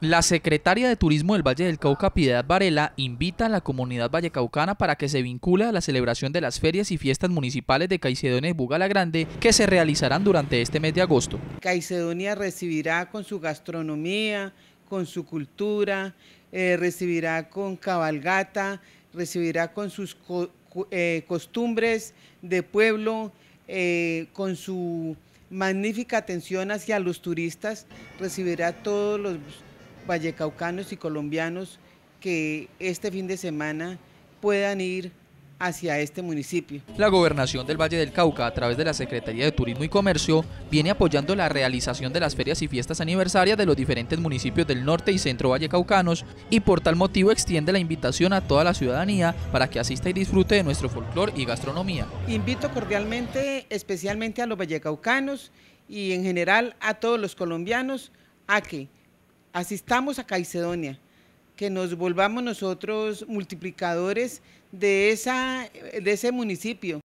La secretaria de Turismo del Valle del Cauca, Piedad Varela, invita a la comunidad vallecaucana para que se vincule a la celebración de las ferias y fiestas municipales de Caicedonia y Bugala Grande que se realizarán durante este mes de agosto. Caicedonia recibirá con su gastronomía, con su cultura, eh, recibirá con cabalgata, recibirá con sus eh, costumbres de pueblo, eh, con su magnífica atención hacia los turistas, recibirá todos los vallecaucanos y colombianos que este fin de semana puedan ir hacia este municipio. La gobernación del Valle del Cauca, a través de la Secretaría de Turismo y Comercio, viene apoyando la realización de las ferias y fiestas aniversarias de los diferentes municipios del norte y centro vallecaucanos y por tal motivo extiende la invitación a toda la ciudadanía para que asista y disfrute de nuestro folclor y gastronomía. Invito cordialmente, especialmente a los vallecaucanos y en general a todos los colombianos, a que asistamos a Caicedonia, que nos volvamos nosotros multiplicadores de, esa, de ese municipio.